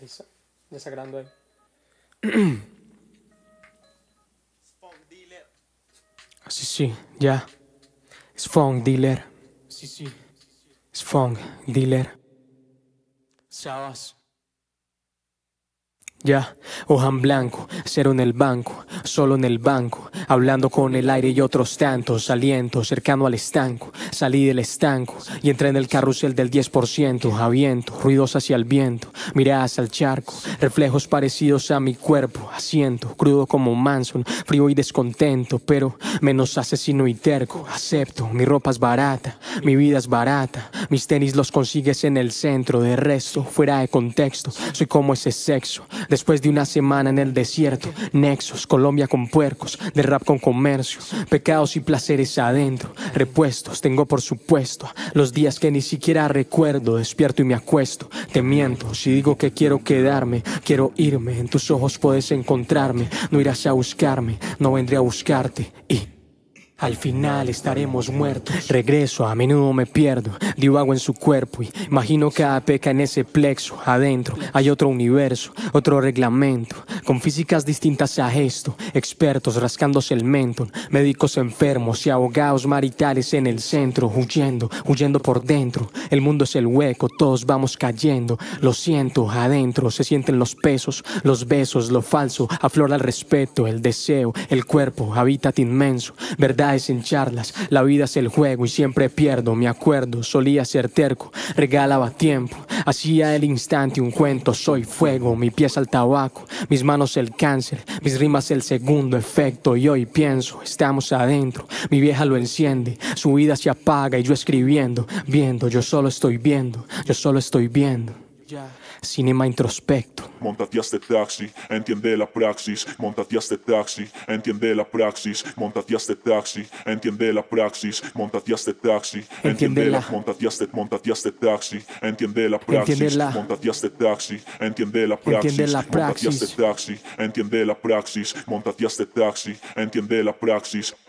Ahí está, desagrando ahí. dealer. Ah, sí, ya. Es Dealer. Sí, sí. Es Fong Dealer. Sabas. Ya, hoja blanco, cero en el banco, solo en el banco, hablando con el aire y otros tantos, aliento cercano al estanco, salí del estanco y entré en el carrusel del 10%, Aviento, ruidos hacia el viento, miradas al charco, reflejos parecidos a mi cuerpo, asiento, crudo como Manson, frío y descontento, pero menos asesino y terco, acepto, mi ropa es barata, mi vida es barata, mis tenis los consigues en el centro, de resto, fuera de contexto, soy como ese sexo, después de una semana en el desierto, nexos, Colombia con puercos, derrama con comercio, pecados y placeres adentro, repuestos tengo por supuesto, los días que ni siquiera recuerdo, despierto y me acuesto, te miento, si digo que quiero quedarme, quiero irme, en tus ojos puedes encontrarme, no irás a buscarme, no vendré a buscarte y... Al final estaremos muertos. Regreso, a menudo me pierdo, divago en su cuerpo y imagino cada peca en ese plexo. Adentro hay otro universo, otro reglamento, con físicas distintas a esto, expertos rascándose el mentón, médicos enfermos y ahogados maritales en el centro, huyendo, huyendo por dentro. El mundo es el hueco, todos vamos cayendo. Lo siento, adentro se sienten los pesos, los besos, lo falso, aflora el respeto, el deseo, el cuerpo, hábitat inmenso, verdades en charlas, la vida es el juego y siempre pierdo, me acuerdo, solía ser terco, regalaba tiempo, Hacía el instante un cuento, soy fuego, mi pieza el tabaco, mis manos el cáncer, mis rimas el segundo efecto y hoy pienso, estamos adentro, mi vieja lo enciende, su vida se apaga y yo escribiendo, viendo, yo solo estoy viendo, yo solo estoy viendo. Cinema introspecto. Montate este taxi, entiende la praxis. Montate a este taxi, entiende la praxis. Montate a este taxi, entiende la praxis. Montate a este taxi, entiende la. Montate a este, taxi, entiende la praxis. Montate a este taxi, entiende la praxis. Entiende la praxis. Montate taxi, entiende la praxis. Montate a este taxi, entiende la praxis.